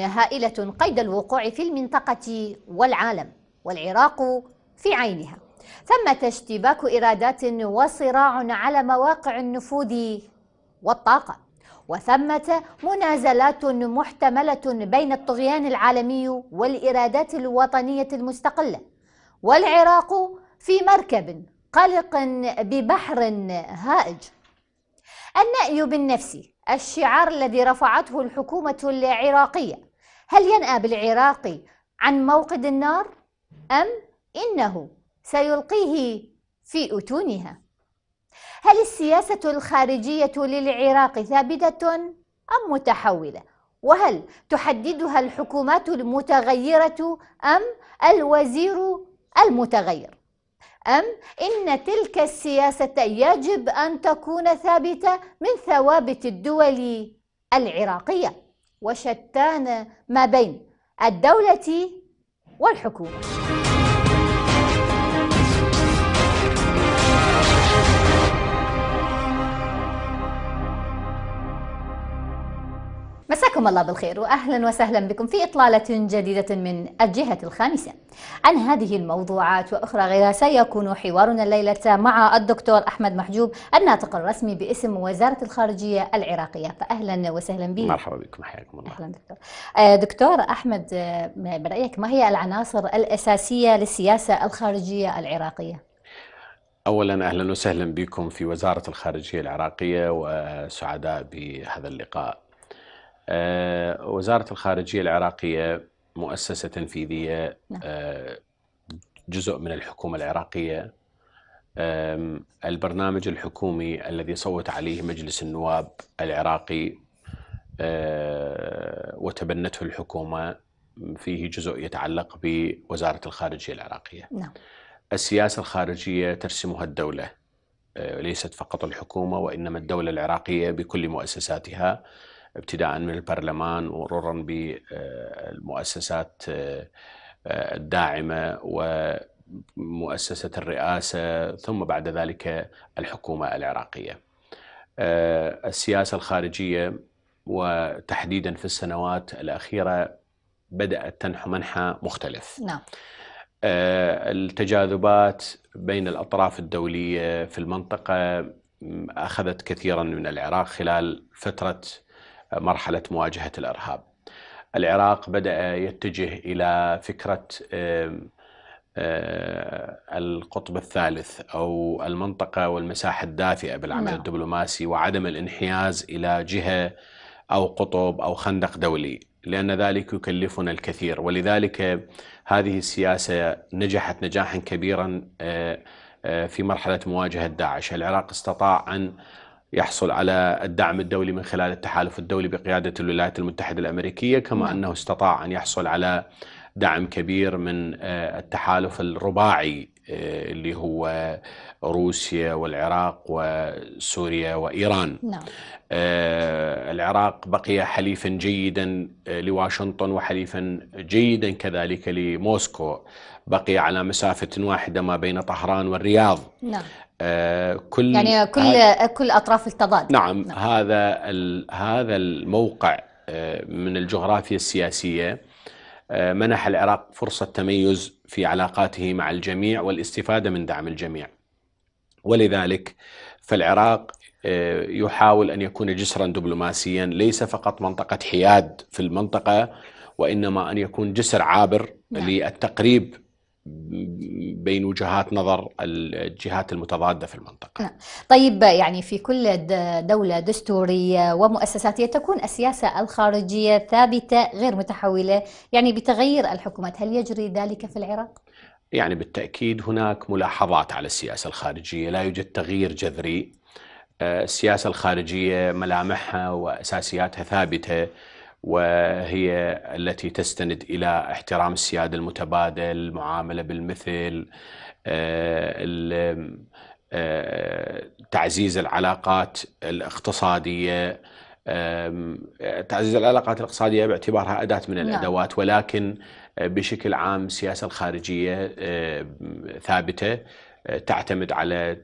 هائلة قيد الوقوع في المنطقة والعالم والعراق في عينها ثمة اشتباك إرادات وصراع على مواقع النفوذ والطاقة وثمة منازلات محتملة بين الطغيان العالمي والإرادات الوطنية المستقلة والعراق في مركب قلق ببحر هائج النأي بالنفس الشعار الذي رفعته الحكومة العراقية هل ينأى بالعراقي عن موقد النار أم إنه سيلقيه في أتونها هل السياسة الخارجية للعراق ثابتة أم متحولة وهل تحددها الحكومات المتغيرة أم الوزير المتغير أم إن تلك السياسة يجب أن تكون ثابتة من ثوابت الدول العراقية وشتان ما بين الدولة والحكومة مساكم الله بالخير واهلا وسهلا بكم في اطلاله جديده من الجهه الخامسه. عن هذه الموضوعات واخرى غيرها سيكون حوارنا الليله مع الدكتور احمد محجوب الناطق الرسمي باسم وزاره الخارجيه العراقيه، فاهلا وسهلا بك. مرحبا بكم حياكم الله. اهلا دكتور. آه، دكتور احمد آه، برايك ما هي العناصر الاساسيه للسياسه الخارجيه العراقيه؟ اولا اهلا وسهلا بكم في وزاره الخارجيه العراقيه وسعداء بهذا اللقاء آه، وزارة الخارجية العراقية مؤسسة تنفيذية نعم. آه، جزء من الحكومة العراقية البرنامج الحكومي الذي صوت عليه مجلس النواب العراقي آه، وتبنته الحكومة فيه جزء يتعلق بوزارة الخارجية العراقية نعم. السياسة الخارجية ترسمها الدولة ليست فقط الحكومة وإنما الدولة العراقية بكل مؤسساتها ابتداء من البرلمان مرورا بالمؤسسات آه، الداعمه ومؤسسه الرئاسه ثم بعد ذلك الحكومه العراقيه. آه، السياسه الخارجيه وتحديدا في السنوات الاخيره بدات تنحو منحى مختلف. نعم. آه، التجاذبات بين الاطراف الدوليه في المنطقه اخذت كثيرا من العراق خلال فتره مرحلة مواجهة الإرهاب العراق بدأ يتجه إلى فكرة آه، القطب الثالث أو المنطقة والمساحة الدافئة بالعمل نعم. الدبلوماسي وعدم الانحياز إلى جهة أو قطب أو خندق دولي لأن ذلك يكلفنا الكثير ولذلك هذه السياسة نجحت نجاحا كبيرا آه، آه، في مرحلة مواجهة داعش العراق استطاع أن يحصل على الدعم الدولي من خلال التحالف الدولي بقيادة الولايات المتحدة الأمريكية كما نعم. أنه استطاع أن يحصل على دعم كبير من آه، التحالف الرباعي آه، اللي هو روسيا والعراق وسوريا وإيران نعم. آه، العراق بقي حليفا جيدا لواشنطن وحليفا جيدا كذلك لموسكو بقي على مسافة واحدة ما بين طهران والرياض نعم. آه، كل يعني كل كل اطراف التضاد نعم, نعم. هذا هذا الموقع آه، من الجغرافيا السياسيه آه، منح العراق فرصه تميز في علاقاته مع الجميع والاستفاده من دعم الجميع ولذلك فالعراق يحاول ان يكون جسرا دبلوماسيا ليس فقط منطقه حياد في المنطقه وانما ان يكون جسر عابر نعم. للتقريب بين وجهات نظر الجهات المتضادة في المنطقة نعم. طيب يعني في كل دولة دستورية ومؤسساتية تكون السياسة الخارجية ثابتة غير متحولة يعني بتغير الحكومات هل يجري ذلك في العراق؟ يعني بالتأكيد هناك ملاحظات على السياسة الخارجية لا يوجد تغيير جذري آه، السياسة الخارجية ملامحها وأساسياتها ثابتة وهي التي تستند الى احترام السياده المتبادل، المعامله بالمثل، آه، آه، تعزيز العلاقات الاقتصاديه تعزيز العلاقات الاقتصاديه باعتبارها اداه من نعم. الادوات ولكن بشكل عام السياسه الخارجيه ثابته آه، تعتمد على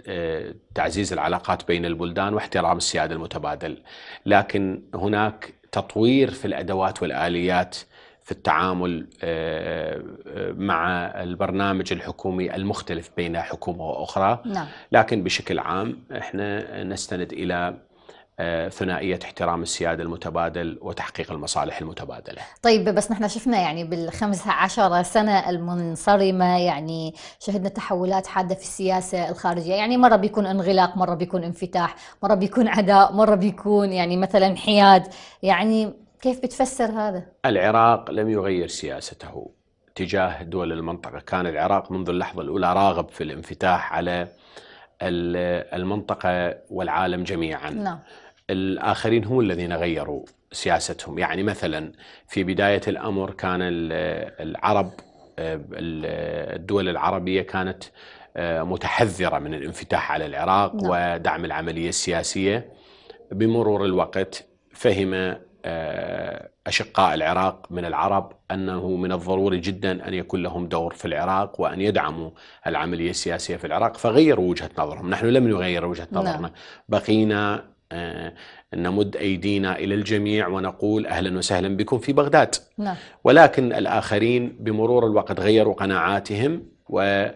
تعزيز العلاقات بين البلدان واحترام السياده المتبادل لكن هناك تطوير في الادوات والاليات في التعامل آه، آه، مع البرنامج الحكومي المختلف بين حكومه واخرى نعم. لكن بشكل عام احنا نستند الى آه، ثنائيه احترام السياده المتبادل وتحقيق المصالح المتبادله. طيب بس نحن شفنا يعني بالخمس عشر سنه المنصرمه يعني شهدنا تحولات حاده في السياسه الخارجيه، يعني مره بيكون انغلاق، مره بيكون انفتاح، مره بيكون عداء، مره بيكون يعني مثلا حياد، يعني كيف بتفسر هذا؟ العراق لم يغير سياسته تجاه دول المنطقه، كان العراق منذ اللحظه الاولى راغب في الانفتاح على المنطقة والعالم جميعا نعم. الآخرين هم الذين غيروا سياستهم يعني مثلا في بداية الأمر كان العرب الدول العربية كانت آه، متحذرة من الانفتاح على العراق نعم. ودعم العملية السياسية بمرور الوقت فهم آه، أشقاء العراق من العرب أنه من الضروري جدا أن يكون لهم دور في العراق وأن يدعموا العملية السياسية في العراق فغيروا وجهة نظرهم نحن لم نغير وجهة نعم. نظرنا بقينا آه، نمد أيدينا إلى الجميع ونقول أهلا وسهلا بكم في بغداد نعم. ولكن الآخرين بمرور الوقت غيروا قناعاتهم و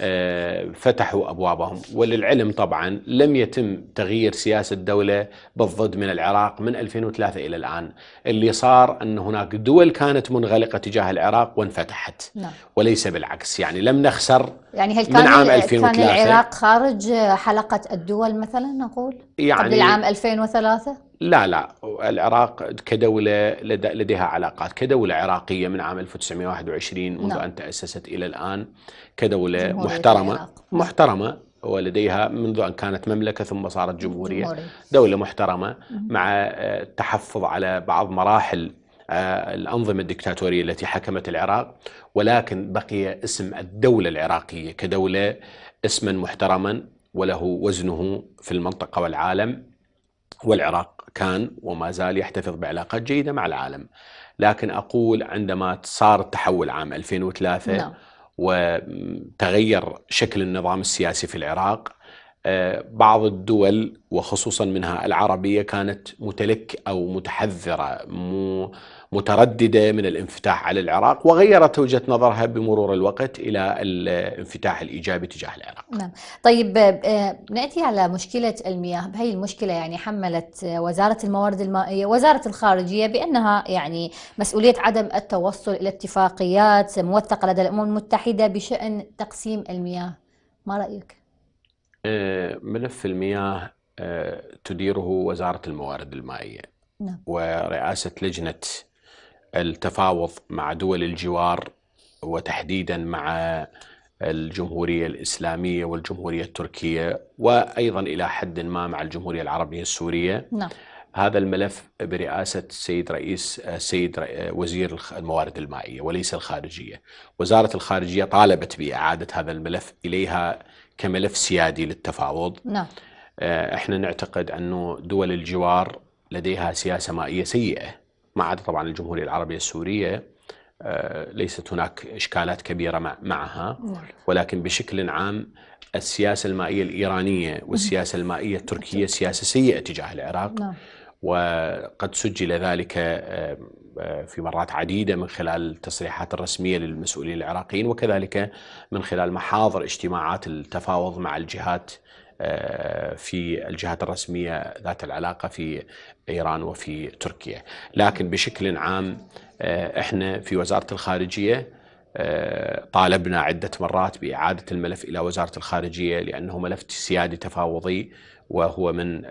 آه، فتحوا ابوابهم وللعلم طبعا لم يتم تغيير سياسه الدوله بالضد من العراق من 2003 الى الان اللي صار ان هناك دول كانت منغلقه تجاه العراق وانفتحت نعم. وليس بالعكس يعني لم نخسر يعني هل كان من عام 2003 كان العراق خارج حلقه الدول مثلا نقول يعني قبل العام 2003 لا لا العراق كدولة لديها علاقات كدولة عراقية من عام 1921 منذ نعم. أن تأسست إلى الآن كدولة محترمة العراق. محترمة ولديها منذ أن كانت مملكة ثم صارت جمهورية جمهوري. دولة محترمة مع التحفظ آه، على بعض مراحل آه، الأنظمة الدكتاتورية التي حكمت العراق ولكن بقي اسم الدولة العراقية كدولة اسما محترما وله وزنه في المنطقة والعالم والعراق كان وما زال يحتفظ بعلاقات جيدة مع العالم لكن أقول عندما صار التحول عام 2003 لا. نعم. وتغير شكل النظام السياسي في العراق بعض الدول وخصوصا منها العربية كانت متلك أو متحذرة مترددة من الانفتاح على العراق وغيرت وجهة نظرها بمرور الوقت إلى الانفتاح الإيجابي تجاه العراق نعم. طيب آه، آه، نأتي على مشكلة المياه بهي المشكلة يعني حملت وزارة الموارد المائية وزارة الخارجية بأنها يعني مسؤولية عدم التوصل إلى اتفاقيات موثقة لدى الأمم المتحدة بشأن تقسيم المياه ما رأيك؟ آه، ملف المياه آه، تديره وزارة الموارد المائية نعم. ورئاسة لجنة التفاوض مع دول الجوار وتحديدا مع الجمهورية الإسلامية والجمهورية التركية وأيضا إلى حد ما مع الجمهورية العربية السورية نعم. هذا الملف برئاسة السيد رئيس السيد وزير الموارد المائية وليس الخارجية وزارة الخارجية طالبت بإعادة هذا الملف إليها كملف سيادي للتفاوض نعم آه، احنا نعتقد انه دول الجوار لديها سياسه مائيه سيئه ما عدا طبعا الجمهوريه العربيه السوريه آه، ليست هناك اشكالات كبيره معها نعم. ولكن بشكل عام السياسه المائيه الايرانيه والسياسه المائيه التركيه سياسه سيئه تجاه العراق نعم. وقد سجل ذلك في مرات عديدة من خلال التصريحات الرسمية للمسؤولين العراقيين وكذلك من خلال محاضر اجتماعات التفاوض مع الجهات في الجهات الرسمية ذات العلاقة في إيران وفي تركيا لكن بشكل عام احنا في وزارة الخارجية طالبنا عدة مرات بإعادة الملف إلى وزارة الخارجية لأنه ملف سيادي تفاوضي وهو من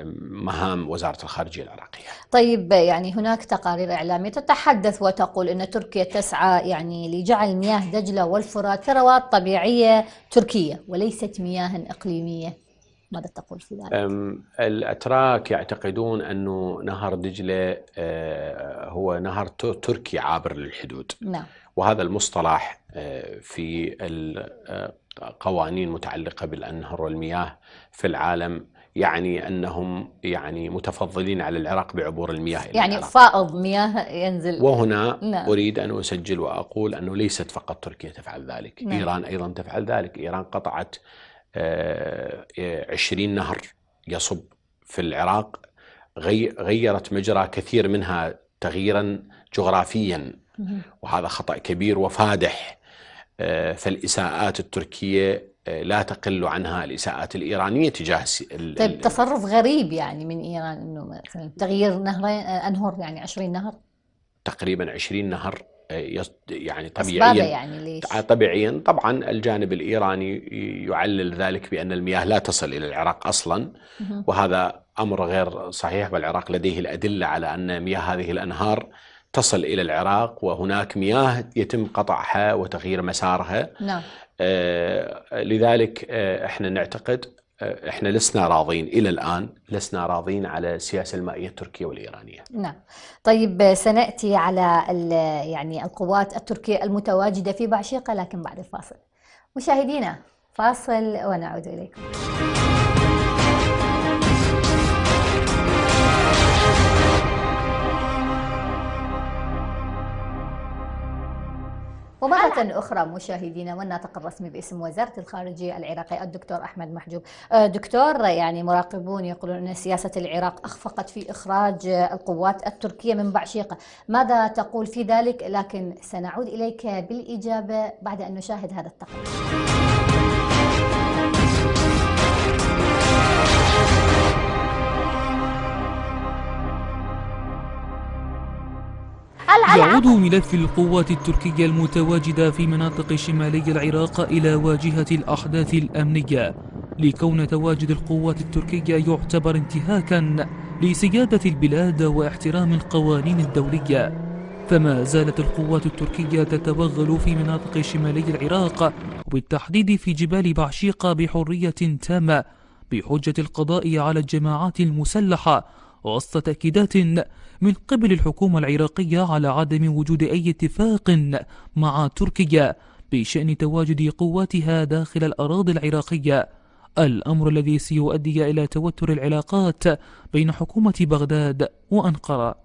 مهام وزارة الخارجية العراقية طيب يعني هناك تقارير إعلامية تتحدث وتقول أن تركيا تسعى يعني لجعل مياه دجلة والفرات ثروات طبيعية تركية وليست مياه إقليمية ماذا تقول في ذلك؟ الأتراك يعتقدون أنه نهر دجلة آه، هو نهر تركي عابر للحدود نعم. وهذا المصطلح آه، في القوانين آه، المتعلقة بالأنهر والمياه في العالم يعني انهم يعني متفضلين على العراق بعبور المياه إلى يعني العراق. فائض مياه ينزل وهنا نعم. اريد ان اسجل واقول انه ليست فقط تركيا تفعل ذلك، نعم. ايران ايضا تفعل ذلك، ايران قطعت 20 آه، نهر يصب في العراق غيرت مجرى كثير منها تغييرا جغرافيا وهذا خطا كبير وفادح آه، فالاساءات التركيه لا تقل عنها الاساءات الايرانيه تجاه طيب تصرف غريب يعني من ايران انه مثلا تغيير نهرين آه، انهر يعني 20 نهر تقريبا 20 نهر آه، يعني طبيعيا يعني ليش؟ طبيعيا طبعا الجانب الايراني يعلل ذلك بان المياه لا تصل الى العراق اصلا وهذا امر غير صحيح والعراق لديه الادله على ان مياه هذه الانهار تصل إلى العراق وهناك مياه يتم قطعها وتغيير مسارها نعم. آه، لذلك آه، احنا نعتقد آه، احنا لسنا راضين الى الان لسنا راضين على السياسه المائيه التركيه والايرانيه. نعم. طيب سناتي على يعني القوات التركيه المتواجده في بعشيقه لكن بعد الفاصل. مشاهدينا فاصل ونعود اليكم. ومرة أخرى مشاهدينا والناطق الرسمي باسم وزارة الخارجية العراقية الدكتور أحمد محجوب آه، دكتور يعني مراقبون يقولون أن سياسة العراق أخفقت في إخراج القوات التركية من بعشيقة ماذا تقول في ذلك لكن سنعود إليك بالإجابة بعد أن نشاهد هذا التقرير يعود ملف القوات التركية المتواجدة في مناطق شمالي العراق إلى واجهة الأحداث الأمنية لكون تواجد القوات التركية يعتبر انتهاكا لسيادة البلاد واحترام القوانين الدولية فما زالت القوات التركية تتوغل في مناطق شمالي العراق وبالتحديد في جبال بعشيقة بحرية تامة بحجة القضاء على الجماعات المسلحة وسط تأكيدات من قبل الحكومة العراقية على عدم وجود أي اتفاق مع تركيا بشأن تواجد قواتها داخل الأراضي العراقية الأمر الذي سيؤدي إلى توتر العلاقات بين حكومة بغداد وأنقرة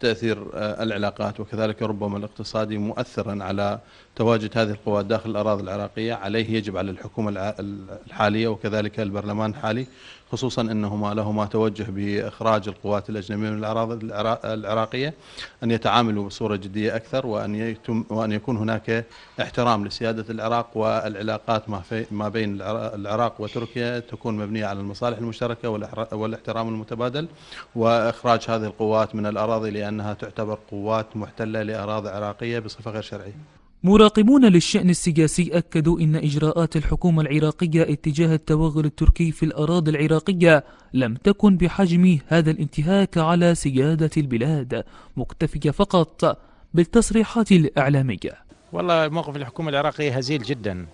تأثير آه، العلاقات وكذلك ربما الاقتصادي مؤثرا على تواجد هذه القوات داخل الأراضي العراقية عليه يجب على الحكومة الحالية وكذلك البرلمان الحالي خصوصا انهما لهما توجه باخراج القوات الاجنبيه من الاراضي العراقيه ان يتعاملوا بصوره جديه اكثر وان يتم وان يكون هناك احترام لسياده العراق والعلاقات ما ما بين العراق وتركيا تكون مبنيه على المصالح المشتركه والاحترام المتبادل واخراج هذه القوات من الاراضي لانها تعتبر قوات محتله لاراضي عراقيه بصفه غير شرعيه. مراقبون للشأن السياسي أكدوا إن إجراءات الحكومة العراقية اتجاه التوغل التركي في الأراضي العراقية لم تكن بحجم هذا الانتهاك على سيادة البلاد مكتفية فقط بالتصريحات الإعلامية والله موقف الحكومة العراقية هزيل جدا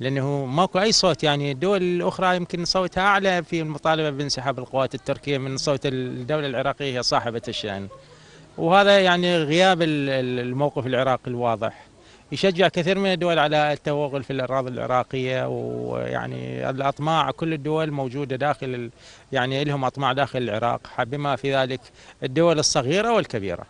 لأنه ماكو أي صوت يعني الدول الأخرى يمكن صوتها أعلى في المطالبة بانسحاب القوات التركية من صوت الدولة العراقية صاحبة الشأن وهذا يعني غياب الموقف العراقي الواضح يشجع كثير من الدول على التوغل في الاراضي العراقيه ويعني الاطماع كل الدول موجوده داخل يعني لهم اطماع داخل العراق بما في ذلك الدول الصغيره والكبيره.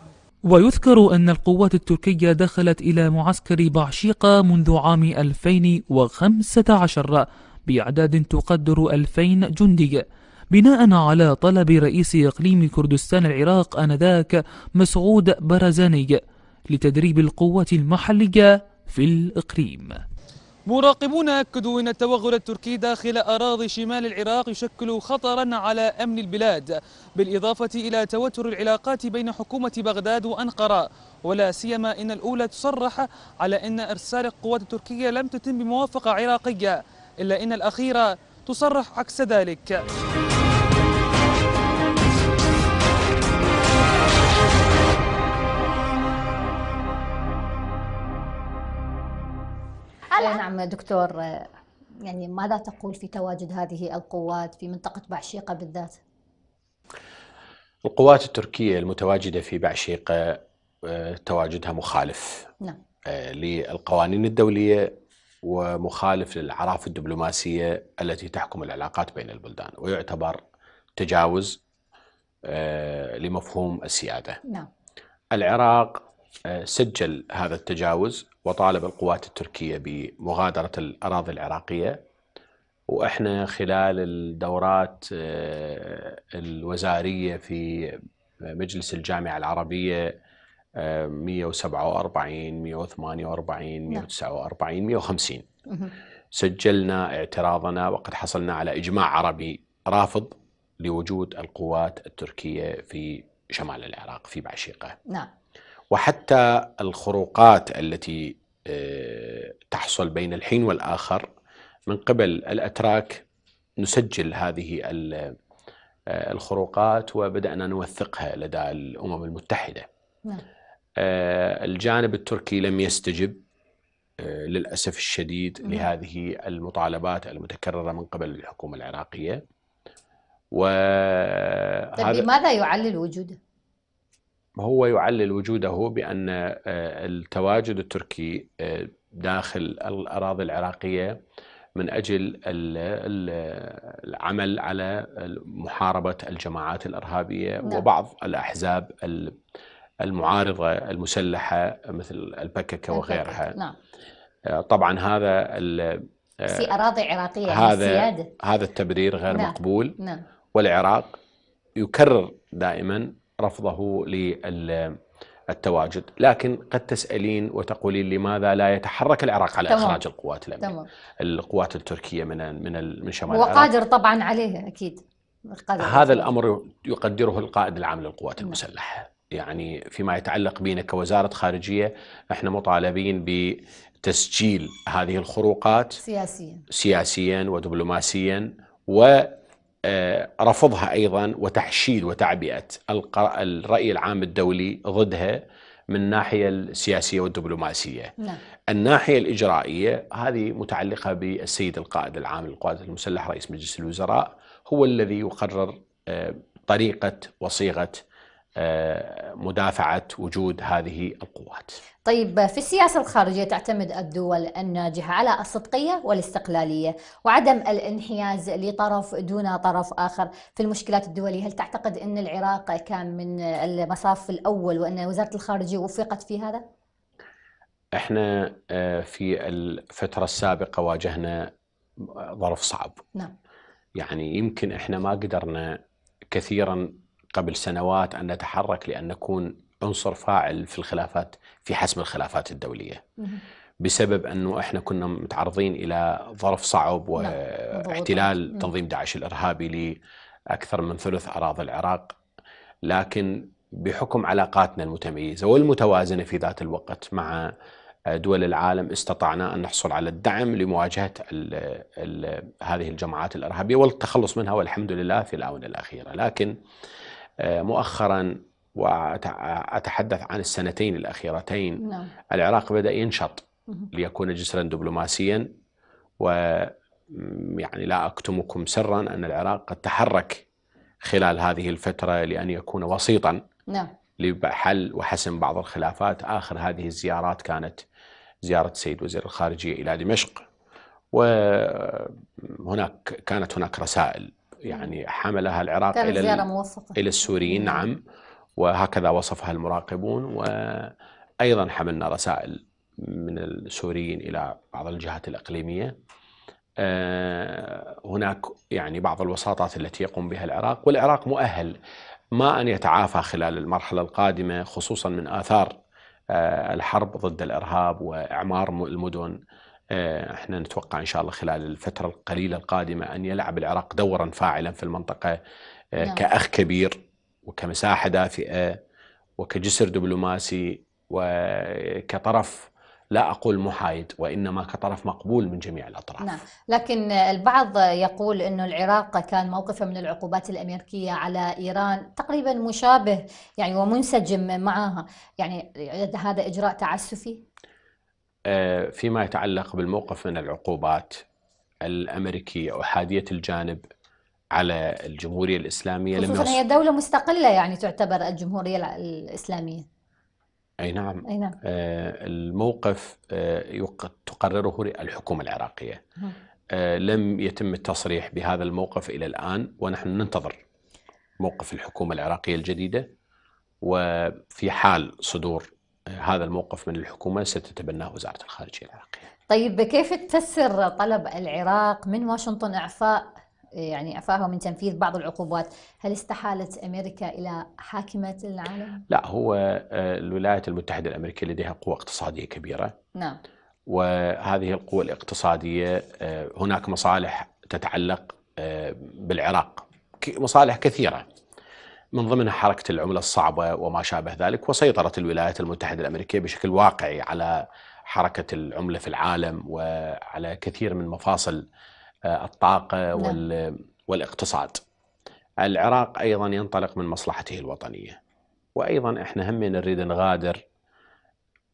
ويذكر أن القوات التركية دخلت إلى معسكر بعشيقة منذ عام 2015 بأعداد تقدر 2000 جندي بناء على طلب رئيس إقليم كردستان العراق آنذاك مسعود برزاني لتدريب القوات المحلية في الإقليم مراقبون أكدوا أن التوغل التركي داخل أراضي شمال العراق يشكل خطرا على أمن البلاد بالإضافة إلى توتر العلاقات بين حكومة بغداد وأنقرة ولا سيما أن الأولى تصرح على أن إرسال القوات التركية لم تتم بموافقة عراقية إلا أن الأخيرة تصرح عكس ذلك ألا. نعم دكتور آه، يعني ماذا تقول في تواجد هذه القوات في منطقة بعشيقة بالذات؟ القوات التركية المتواجدة في بعشيقة آه، تواجدها مخالف نعم. آه، للقوانين الدولية ومخالف للأعراف الدبلوماسية التي تحكم العلاقات بين البلدان ويعتبر تجاوز لمفهوم السيادة نعم. العراق سجل هذا التجاوز وطالب القوات التركية بمغادرة الأراضي العراقية وإحنا خلال الدورات آه، الوزارية في مجلس الجامعة العربية 147 148 149 150 سجلنا اعتراضنا وقد حصلنا على إجماع عربي رافض لوجود القوات التركية في شمال العراق في بعشيقة نعم وحتى الخروقات التي آه، تحصل بين الحين والآخر من قبل الأتراك نسجل هذه آه، الخروقات وبدأنا نوثقها لدى الأمم المتحدة نعم. آه، الجانب التركي لم يستجب للأسف الشديد نعم. لهذه المطالبات المتكررة من قبل الحكومة العراقية و طيب لماذا يعلل وجوده؟ هو يعلل وجوده بأن آه، التواجد التركي آه، داخل الأراضي العراقية من أجل العمل على محاربة الجماعات الإرهابية نعم. وبعض الأحزاب المعارضة المسلحة مثل البككة وغيرها نعم. آه، طبعا هذا في أراضي عراقية هذا هذا التبرير غير نعم. مقبول نعم. والعراق يكرر دائما رفضه للتواجد لكن قد تسألين وتقولين لماذا لا يتحرك العراق على تمام. إخراج القوات الأمنية تمام. القوات التركية من من من شمال هو قادر طبعا عليه أكيد قادر هذا أكيد. الأمر يقدره القائد العام للقوات نعم. المسلحة يعني فيما يتعلق بنا كوزارة خارجية احنا مطالبين بتسجيل هذه الخروقات سياسيا سياسيا ودبلوماسيا و آه، رفضها ايضا وتحشيد وتعبئه الراي العام الدولي ضدها من الناحيه السياسيه والدبلوماسيه. نعم. الناحيه الاجرائيه هذه متعلقه بالسيد القائد العام للقوات المسلحه رئيس مجلس الوزراء هو الذي يقرر آه، طريقه وصيغه مدافعة وجود هذه القوات طيب في السياسة الخارجية تعتمد الدول الناجحة على الصدقية والاستقلالية وعدم الانحياز لطرف دون طرف آخر في المشكلات الدولية هل تعتقد أن العراق كان من المصاف الأول وأن وزارة الخارجية وفقت في هذا؟ احنا آه، في الفترة السابقة واجهنا ظرف صعب نعم. يعني يمكن احنا ما قدرنا كثيرا قبل سنوات أن نتحرك لأن نكون عنصر فاعل في الخلافات في حسم الخلافات الدولية بسبب أنه إحنا كنا متعرضين إلى ظرف صعب نعم، واحتلال تنظيم داعش الإرهابي لأكثر من ثلث أراضي العراق لكن بحكم علاقاتنا المتميزة والمتوازنة في ذات الوقت مع دول العالم استطعنا ان نحصل على الدعم لمواجهه الـ الـ هذه الجماعات الارهابيه والتخلص منها والحمد لله في الاونه الاخيره، لكن آه، مؤخرا وأتحدث عن السنتين الأخيرتين نعم. العراق بدأ ينشط ليكون جسرا دبلوماسيا و يعني لا أكتمكم سرا أن العراق قد تحرك خلال هذه الفترة لأن يكون وسيطا نعم. لحل وحسم بعض الخلافات آخر هذه الزيارات كانت زيارة السيد وزير الخارجية إلى دمشق وهناك كانت هناك رسائل يعني حملها العراق إلى زيارة إلى السوريين نعم. نعم وهكذا وصفها المراقبون وأيضا حملنا رسائل من السوريين إلى بعض الجهات الإقليمية آه، هناك يعني بعض الوساطات التي يقوم بها العراق والعراق مؤهل ما أن يتعافى خلال المرحلة القادمة خصوصا من آثار آه، الحرب ضد الإرهاب وإعمار المدن آه، احنا نتوقع ان شاء الله خلال الفتره القليله القادمه ان يلعب العراق دورا فاعلا في المنطقه آه، نعم. كاخ كبير وكمساحه دافئه وكجسر دبلوماسي وكطرف لا أقول محايد وإنما كطرف مقبول من جميع الأطراف نعم لكن البعض يقول انه العراق كان موقفه من العقوبات الأمريكية على إيران تقريبا مشابه يعني ومنسجم معها يعني هذا إجراء تعسفي آه، فيما يتعلق بالموقف من العقوبات الأمريكية او حاديه الجانب على الجمهوريه الاسلاميه خصوصا هي دوله مستقله يعني تعتبر الجمهوريه الاسلاميه اي نعم اي نعم آه، الموقف آه، تقرره الحكومه العراقيه لم يتم التصريح بهذا الموقف الى الان ونحن ننتظر موقف الحكومه العراقيه الجديده وفي حال صدور هذا الموقف من الحكومه ستتبناه وزاره الخارجيه العراقيه. طيب كيف تفسر طلب العراق من واشنطن اعفاء يعني اعفائه من تنفيذ بعض العقوبات، هل استحالت امريكا الى حاكمه العالم؟ لا هو آه، الولايات المتحده الامريكيه لديها قوه اقتصاديه كبيره. نعم. وهذه القوه الاقتصاديه آه، هناك مصالح تتعلق آه، بالعراق مصالح كثيره. من ضمنها حركة العملة الصعبة وما شابه ذلك وسيطرة الولايات المتحدة الأمريكية بشكل واقعي على حركة العملة في العالم وعلى كثير من مفاصل آه، الطاقة نعم. والاقتصاد العراق أيضا ينطلق من مصلحته الوطنية وأيضا إحنا هم نريد نغادر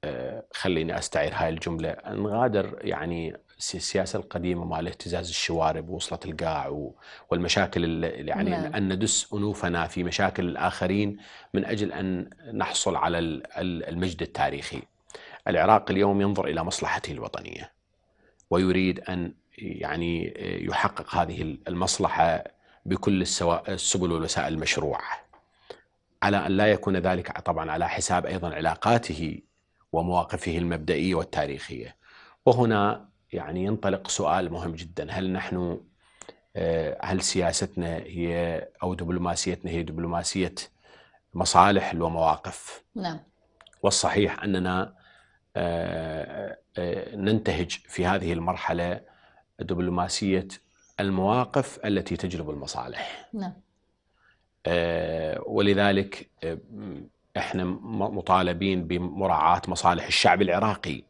آه، خليني أستعير هاي الجملة نغادر يعني السياسه القديمه مال اهتزاز الشوارب ووصله القاع والمشاكل اللي يعني نعم. ان ندس انوفنا في مشاكل الاخرين من اجل ان نحصل على المجد التاريخي. العراق اليوم ينظر الى مصلحته الوطنيه ويريد ان يعني يحقق هذه المصلحه بكل السبل والوسائل المشروعه. على ان لا يكون ذلك طبعا على حساب ايضا علاقاته ومواقفه المبدئيه والتاريخيه. وهنا يعني ينطلق سؤال مهم جدا هل نحن آه، هل سياستنا هي او دبلوماسيتنا هي دبلوماسيه مصالح ومواقف نعم والصحيح اننا آه، آه، ننتهج في هذه المرحله دبلوماسيه المواقف التي تجلب المصالح نعم ولذلك احنا مطالبين بمراعاه مصالح الشعب العراقي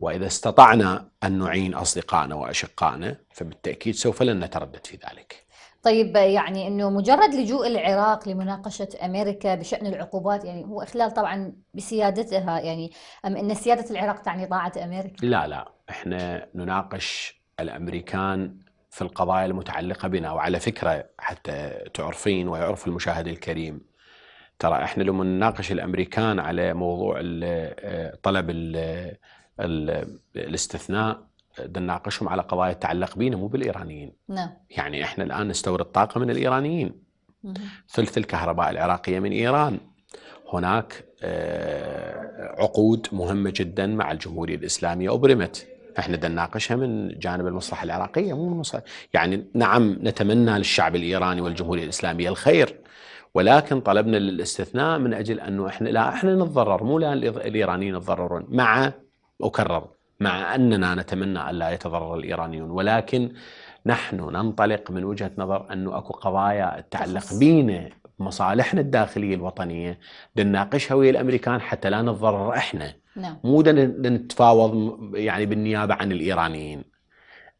وإذا استطعنا أن نعين أصدقائنا وأشقائنا فبالتأكيد سوف لن نتردد في ذلك طيب يعني أنه مجرد لجوء العراق لمناقشة أمريكا بشأن العقوبات يعني هو إخلال طبعا بسيادتها يعني أم أن سيادة العراق تعني طاعة أمريكا لا لا إحنا نناقش الأمريكان في القضايا المتعلقة بنا وعلى فكرة حتى تعرفين ويعرف المشاهد الكريم ترى احنا لما نناقش الامريكان على موضوع آه، طلب الاستثناء نناقشهم على قضايا تتعلق بينا مو بالايرانيين نعم يعني احنا الان نستورد طاقه من الايرانيين مم. ثلث الكهرباء العراقيه من ايران هناك آه، عقود مهمه جدا مع الجمهوريه الاسلاميه ابرمت احنا بدنا نناقشها من جانب المصلحه العراقيه مو المصلحة يعني نعم نتمنى للشعب الايراني والجمهوريه الاسلاميه الخير ولكن طلبنا للاستثناء من اجل انه احنا لا احنا نتضرر مو لا الايرانيين يتضررون مع أكرر مع أننا نتمنى ألا يتضرر الإيرانيون ولكن نحن ننطلق من وجهة نظر أنه أكو قضايا تتعلق بينا مصالحنا الداخلية الوطنية نناقشها ويا الأمريكان حتى لا نتضرر إحنا نعم. مو نتفاوض يعني بالنيابة عن الإيرانيين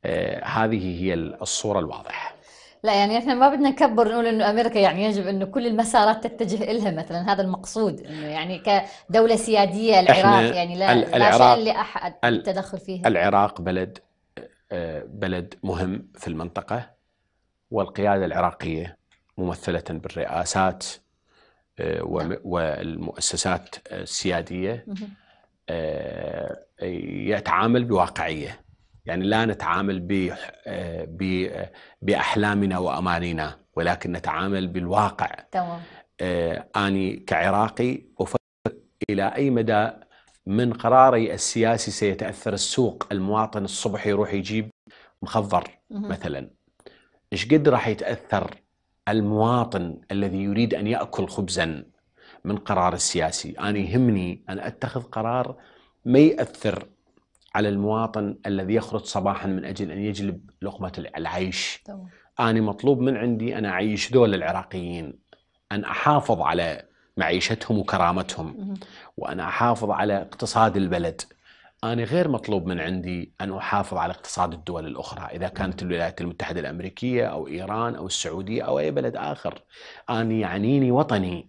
آه هذه هي الصورة الواضحة لا يعني احنا ما بدنا نكبر نقول انه امريكا يعني يجب انه كل المسارات تتجه الها مثلا هذا المقصود انه يعني كدوله سياديه العراق يعني لا العراق لا شأن لاحد التدخل فيها العراق بلد آه، بلد مهم في المنطقه والقياده العراقيه ممثله بالرئاسات آه، نعم. والمؤسسات السياديه آه، يتعامل بواقعيه يعني لا نتعامل بأحلامنا وأمانينا ولكن نتعامل بالواقع تمام آه، أني كعراقي أفكر إلى أي مدى من قراري السياسي سيتأثر السوق المواطن الصبح يروح يجيب مخفر مثلا إيش قد راح يتأثر المواطن الذي يريد أن يأكل خبزا من قرار السياسي أنا يهمني أن أتخذ قرار ما يأثر على المواطن الذي يخرج صباحا من اجل ان يجلب لقمه العيش طبعا. انا مطلوب من عندي ان اعيش دول العراقيين ان احافظ على معيشتهم وكرامتهم وان احافظ على اقتصاد البلد أنا غير مطلوب من عندي أن أحافظ على اقتصاد الدول الأخرى إذا كانت الولايات المتحدة الأمريكية أو إيران أو السعودية أو أي بلد آخر أنا يعنيني وطني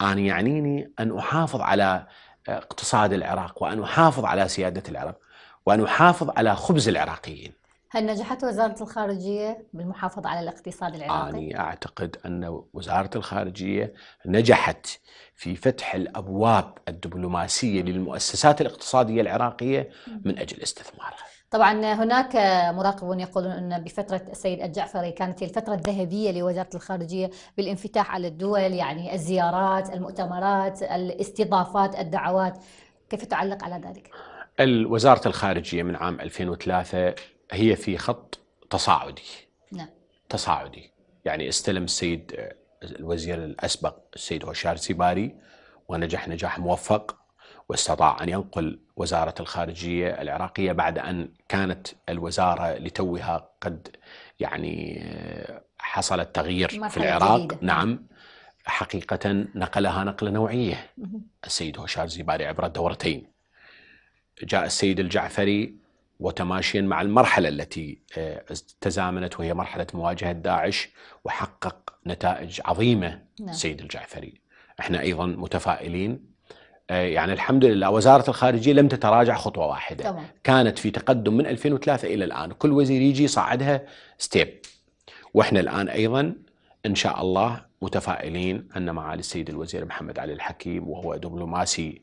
أنا يعنيني أن أحافظ على اقتصاد العراق وأن أحافظ على سيادة العراق وأن أحافظ على خبز العراقيين هل نجحت وزارة الخارجية بالمحافظة على الاقتصاد العراقي؟ أنا أعتقد أن وزارة الخارجية نجحت في فتح الأبواب الدبلوماسية للمؤسسات الاقتصادية العراقية من أجل استثمارها طبعا هناك مراقبون يقولون ان بفتره السيد الجعفري كانت هي الفتره الذهبيه لوزاره الخارجيه بالانفتاح على الدول يعني الزيارات، المؤتمرات، الاستضافات، الدعوات، كيف تعلق على ذلك؟ وزاره الخارجيه من عام 2003 هي في خط تصاعدي. نعم. تصاعدي، يعني استلم السيد الوزير الاسبق السيد هوشار سيباري ونجح نجاح موفق واستطاع أن ينقل وزارة الخارجية العراقية بعد أن كانت الوزارة لتوها قد يعني آه، حصل التغيير في العراق جديدة. نعم حقيقة نقلها نقلة نوعية السيد هشام زيباري عبر الدورتين جاء السيد الجعفري وتماشيا مع المرحلة التي آه، تزامنت وهي مرحلة مواجهة داعش وحقق نتائج عظيمة نعم. السيد الجعفري احنا أيضا متفائلين آه، يعني الحمد لله وزارة الخارجية لم تتراجع خطوة واحدة طبعا. كانت في تقدم من 2003 إلى الآن كل وزير يجي يصعدها ستيب وإحنا الآن أيضا إن شاء الله متفائلين أن معالي السيد الوزير محمد علي الحكيم وهو دبلوماسي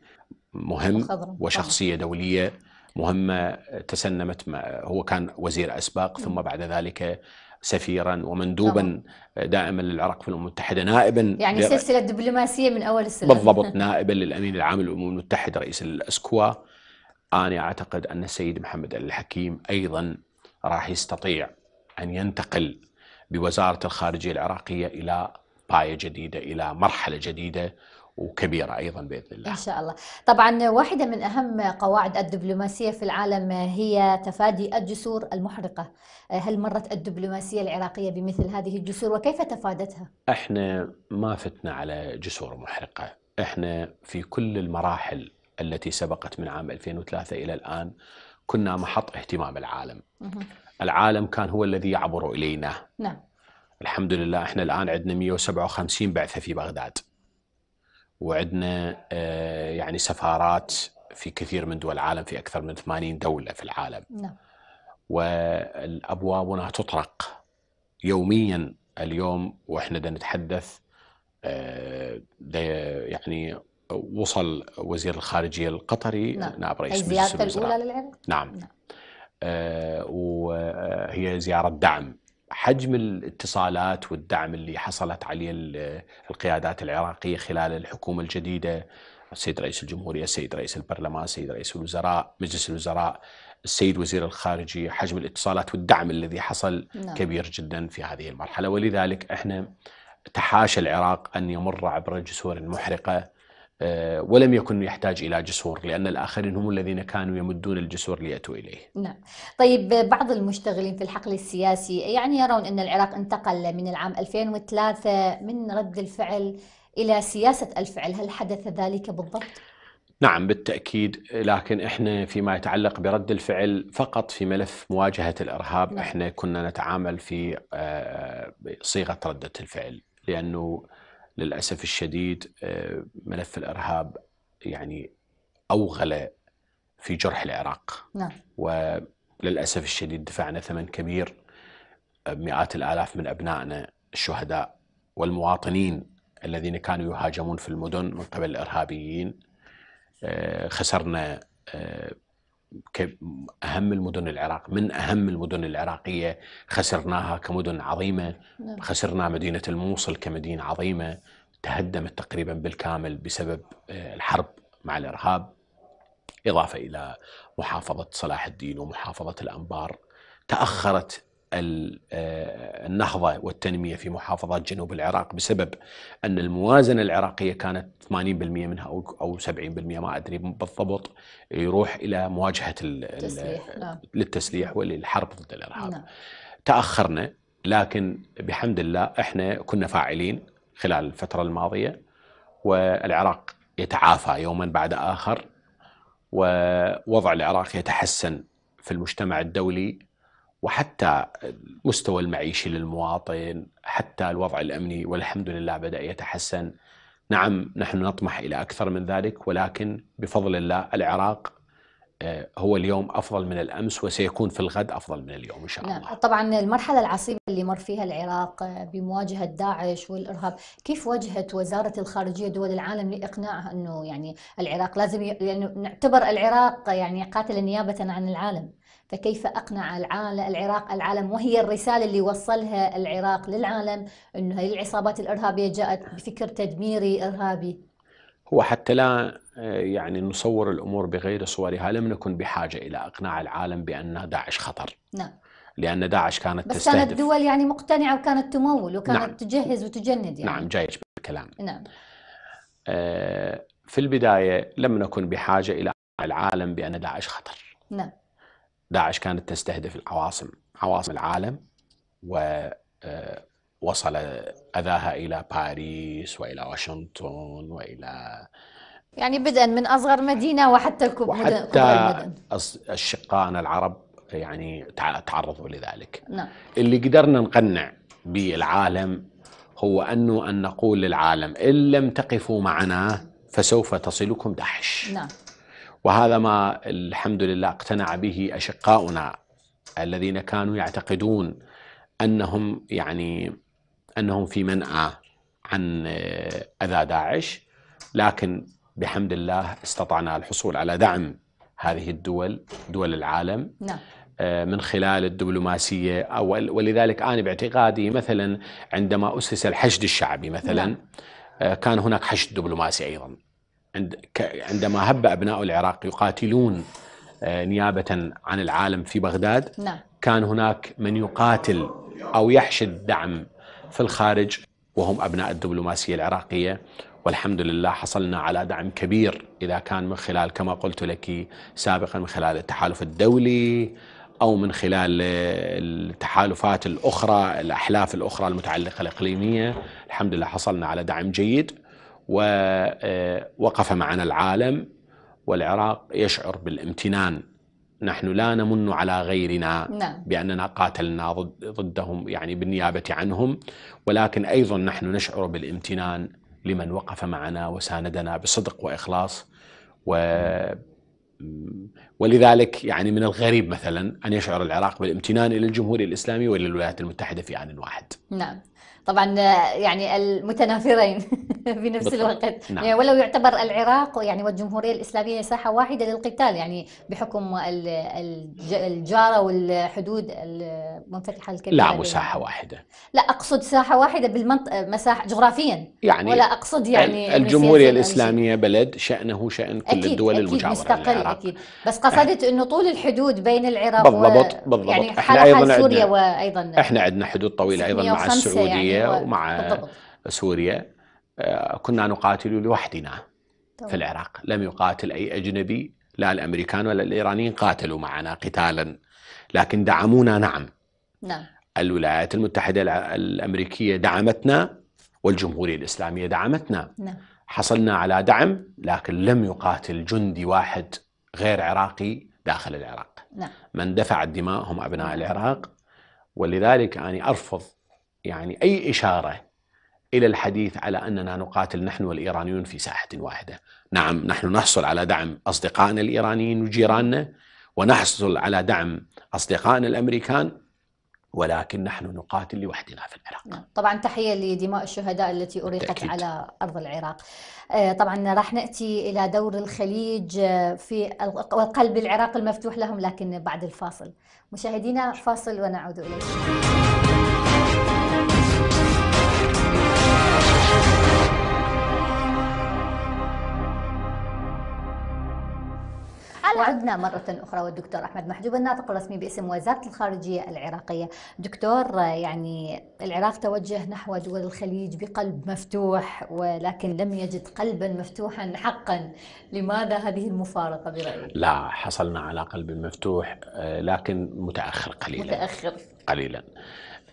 مهم خضر. وشخصية دولية مهمة تسنمت هو كان وزير أسبق ثم بعد ذلك سفيرا ومندوبا دائما للعراق في الامم المتحده نائبا يعني سلسله دبلوماسيه من اول السلسله بالضبط نائبا للامين العام للامم المتحده رئيس الاسكوا انا اعتقد ان السيد محمد الحكيم ايضا راح يستطيع ان ينتقل بوزاره الخارجيه العراقيه الى بايه جديده الى مرحله جديده وكبيره ايضا باذن الله. ان شاء الله. طبعا واحده من اهم قواعد الدبلوماسيه في العالم هي تفادي الجسور المحرقه. هل مرت الدبلوماسيه العراقيه بمثل هذه الجسور وكيف تفادتها؟ احنا ما فتنا على جسور محرقه، احنا في كل المراحل التي سبقت من عام 2003 الى الان كنا محط اهتمام العالم. العالم كان هو الذي يعبر الينا. نعم. الحمد لله احنا الان عندنا 157 بعثه في بغداد. وعندنا آه، يعني سفارات في كثير من دول العالم في اكثر من 80 دوله في العالم نعم. هنا تطرق يوميا اليوم واحنا نتحدث آه، يعني وصل وزير الخارجيه القطري نعم. نائب رئيس مجلس الوزراء الزياره الاولى للعراق نعم, نعم. آه وهي زياره دعم حجم الاتصالات والدعم اللي حصلت عليه القيادات العراقيه خلال الحكومه الجديده السيد رئيس الجمهوريه، السيد رئيس البرلمان، السيد رئيس الوزراء، مجلس الوزراء، السيد وزير الخارجيه، حجم الاتصالات والدعم الذي حصل نعم. كبير جدا في هذه المرحله ولذلك احنا تحاشى العراق ان يمر عبر جسور محرقه آه، ولم يكن يحتاج الى جسور لان الاخرين هم الذين كانوا يمدون الجسور لياتوا اليه. نعم. طيب بعض المشتغلين في الحقل السياسي يعني يرون ان العراق انتقل من العام 2003 من رد الفعل الى سياسه الفعل، هل حدث ذلك بالضبط؟ نعم بالتاكيد لكن احنا فيما يتعلق برد الفعل فقط في ملف مواجهه الارهاب نعم. احنا كنا نتعامل في آه، صيغه رده الفعل لانه للأسف الشديد آه، ملف الإرهاب يعني أوغل في جرح العراق نعم. وللأسف الشديد دفعنا ثمن كبير مئات الآلاف من أبنائنا الشهداء والمواطنين الذين كانوا يهاجمون في المدن من قبل الإرهابيين آه، خسرنا آه، اهم المدن العراق من اهم المدن العراقيه خسرناها كمدن عظيمه نعم. خسرنا مدينه الموصل كمدينه عظيمه تهدمت تقريبا بالكامل بسبب آه، الحرب مع الارهاب اضافه الى محافظه صلاح الدين ومحافظه الانبار تاخرت آه، النهضة والتنمية في محافظات جنوب العراق بسبب أن الموازنة العراقية كانت 80% منها أو 70% ما أدري بالضبط يروح إلى مواجهة التسليح. نعم. للتسليح وللحرب ضد الإرهاب نعم. تأخرنا لكن بحمد الله احنا كنا فاعلين خلال الفترة الماضية والعراق يتعافى يوما بعد آخر ووضع العراق يتحسن في المجتمع الدولي وحتى المستوى المعيشي للمواطن حتى الوضع الامني والحمد لله بدا يتحسن نعم نحن نطمح الى اكثر من ذلك ولكن بفضل الله العراق آه، هو اليوم افضل من الامس وسيكون في الغد افضل من اليوم ان شاء نعم. الله. نعم. طبعا المرحله العصيبه اللي مر فيها العراق آه، بمواجهه داعش والارهاب، كيف واجهت وزاره الخارجيه دول العالم لاقناعها انه يعني العراق لازم ي... لانه نعتبر العراق يعني قاتل نيابه عن العالم. فكيف أقنع العراق العالم وهي الرسالة اللي وصلها العراق للعالم أنه هذه العصابات الإرهابية جاءت بفكر تدميري إرهابي هو حتى لا يعني نصور الأمور بغير صورها لم نكن بحاجة إلى إقناع العالم بأن داعش خطر نعم لأن داعش كانت بس تستهدف كانت الدول يعني مقتنعة وكانت تمول وكانت نعم. تجهز وتجند يعني نعم جايش بالكلام نعم آه، في البداية لم نكن بحاجة إلى العالم بأن داعش خطر نعم داعش كانت تستهدف العواصم عواصم العالم ووصل آه، أذاها إلى باريس وإلى واشنطن وإلى يعني بدءا من أصغر مدينة وحتى الكبرى وحتى الشقان العرب يعني تعرضوا لذلك نعم. اللي قدرنا نقنع بالعالم هو أنه أن نقول للعالم إن لم تقفوا معنا فسوف تصلكم داعش نعم وهذا ما الحمد لله اقتنع به أشقاؤنا الذين كانوا يعتقدون أنهم يعني أنهم في منأى عن آه، أذى داعش لكن بحمد الله استطعنا الحصول على دعم هذه الدول دول العالم نعم. آه، من خلال الدبلوماسية ولذلك أنا باعتقادي مثلا عندما أسس الحشد الشعبي مثلا نعم. آه، كان هناك حشد دبلوماسي أيضا عندما هب أبناء العراق يقاتلون آه، نيابة عن العالم في بغداد نعم. كان هناك من يقاتل أو يحشد دعم في الخارج وهم أبناء الدبلوماسية العراقية والحمد لله حصلنا على دعم كبير إذا كان من خلال كما قلت لك سابقا من خلال التحالف الدولي أو من خلال آه، التحالفات الأخرى الأحلاف الأخرى المتعلقة الإقليمية الحمد لله حصلنا على دعم جيد ووقف آه، معنا العالم والعراق يشعر بالامتنان نحن لا نمن على غيرنا نعم. بأننا قاتلنا ضدهم يعني بالنيابة عنهم ولكن أيضا نحن نشعر بالامتنان لمن وقف معنا وساندنا بصدق وإخلاص و ولذلك يعني من الغريب مثلا أن يشعر العراق بالامتنان إلى الجمهورية الإسلامية الولايات المتحدة في آن واحد نعم طبعا يعني المتنافرين في نفس بالطبع. الوقت نعم. يعني ولو يعتبر العراق يعني والجمهوريه الاسلاميه ساحه واحده للقتال يعني بحكم الجاره والحدود المنفتحه الكبيره لا مو ساحه واحده لا اقصد ساحه واحده بالمنطقه مساحه جغرافيا يعني ولا اقصد يعني الجمهوريه الاسلاميه بلد شانه شان كل أكيد الدول أكيد المجاوره مستقل للعراق. اكيد بس قصدت انه طول الحدود بين العراق بالضبط بالضبط يعني احنا ايضا سوريا وايضا احنا عندنا حدود طويله ايضا مع يعني. السعوديه يعني ومع بالضبط. سوريا آه، كنا نقاتل لوحدنا طبعا. في العراق لم يقاتل أي أجنبي لا الأمريكان ولا الإيرانيين قاتلوا معنا قتالا لكن دعمونا نعم نعم الولايات المتحدة الأمريكية دعمتنا والجمهورية الإسلامية دعمتنا نعم. حصلنا على دعم لكن لم يقاتل جندي واحد غير عراقي داخل العراق نعم. من دفع الدماء هم أبناء نعم. العراق ولذلك أنا أرفض يعني أي إشارة إلى الحديث على أننا نقاتل نحن والإيرانيون في ساحة واحدة نعم نحن نحصل على دعم أصدقائنا الإيرانيين وجيراننا ونحصل على دعم أصدقائنا الأمريكان ولكن نحن نقاتل لوحدنا في العراق نعم. طبعا تحية لدماء الشهداء التي أريقت على أرض العراق آه، طبعا راح نأتي إلى دور الخليج آه، في القلب العراق المفتوح لهم لكن بعد الفاصل مشاهدينا فاصل ونعود إليكم وعدنا مرة أخرى والدكتور أحمد محجوب الناطق الرسمي باسم وزارة الخارجية العراقية دكتور يعني العراق توجه نحو دول الخليج بقلب مفتوح ولكن لم يجد قلبا مفتوحا حقا لماذا هذه المفارقة برأيك؟ لا حصلنا على قلب مفتوح آه، لكن متأخر قليلا متأخر قليلا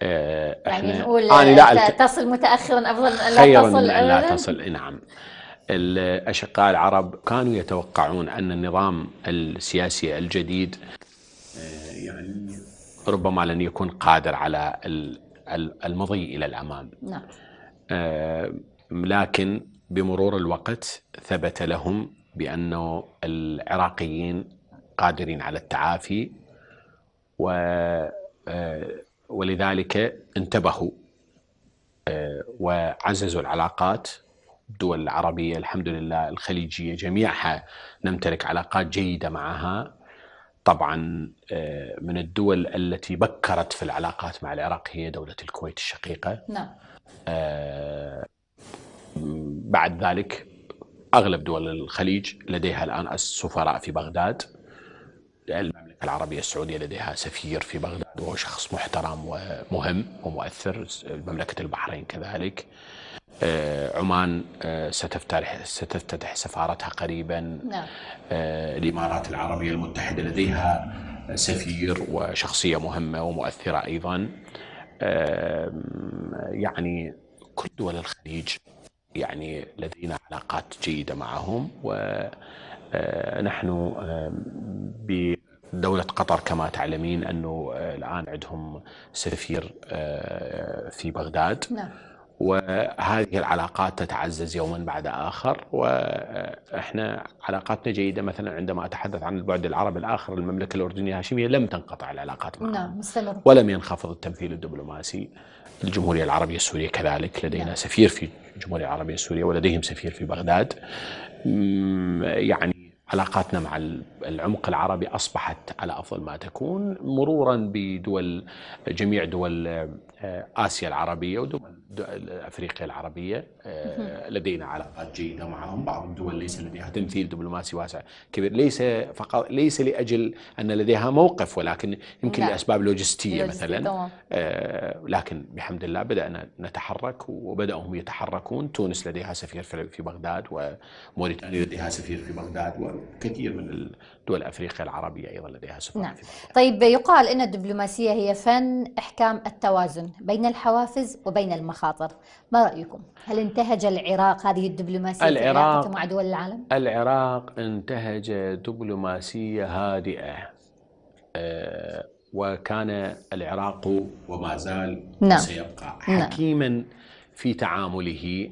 آه، يعني احنا يعني نقول آه لا تصل متاخرا افضل من لا تصل من لا تصل نعم الاشقاء العرب كانوا يتوقعون ان النظام السياسي الجديد آه، يعني ربما لن يكون قادر على المضي الى الامام نعم آه، لكن بمرور الوقت ثبت لهم بانه العراقيين قادرين على التعافي و ولذلك انتبهوا آه، وعززوا العلاقات الدول العربية الحمد لله الخليجية جميعها نمتلك علاقات جيدة معها طبعا آه، من الدول التي بكرت في العلاقات مع العراق هي دولة الكويت الشقيقة نعم آه، بعد ذلك أغلب دول الخليج لديها الآن السفراء في بغداد العربية السعودية لديها سفير في بغداد وهو شخص محترم ومهم ومؤثر مملكة البحرين كذلك آه، عمان آه، ستفتتح ستفتتح سفارتها قريبا نعم. آه، الامارات العربيه المتحده لديها سفير وشخصيه مهمه ومؤثره ايضا يعني كل دول الخليج يعني لدينا علاقات جيده معهم ونحن ب دولة قطر كما تعلمين أنه آه، الآن عندهم سفير آه، في بغداد نعم. وهذه العلاقات تتعزز يوما بعد آخر وإحنا آه، علاقاتنا جيدة مثلا عندما أتحدث عن البعد العربي الآخر المملكة الأردنية الهاشمية لم تنقطع العلاقات معها نعم مستمر. ولم ينخفض التمثيل الدبلوماسي الجمهورية العربية السورية كذلك لدينا نعم. سفير في الجمهورية العربية السورية ولديهم سفير في بغداد يعني علاقاتنا مع العمق العربي أصبحت على أفضل ما تكون مرورا بدول جميع دول آه، آسيا العربية ودول افريقيا العربيه آه، لدينا علاقات جيده معهم بعض الدول ليس لديها تمثيل دبلوماسي واسع كبير ليس فقط ليس لاجل ان لديها موقف ولكن يمكن لا. نعم. لاسباب لوجستيه مثلا آه لكن بحمد الله بدانا نتحرك وبداوا هم يتحركون تونس لديها سفير في بغداد وموريتانيا لديها سفير في بغداد وكثير من دول أفريقيا العربية أيضا لديها سفن نعم. في طيب يقال أن الدبلوماسية هي فن إحكام التوازن بين الحوافز وبين المخاطر ما رأيكم؟ هل انتهج العراق هذه الدبلوماسية العراق مع دول العالم؟ العراق انتهج دبلوماسية هادئة أه وكان العراق وما زال نعم. سيبقى نعم. حكيما نعم. في تعامله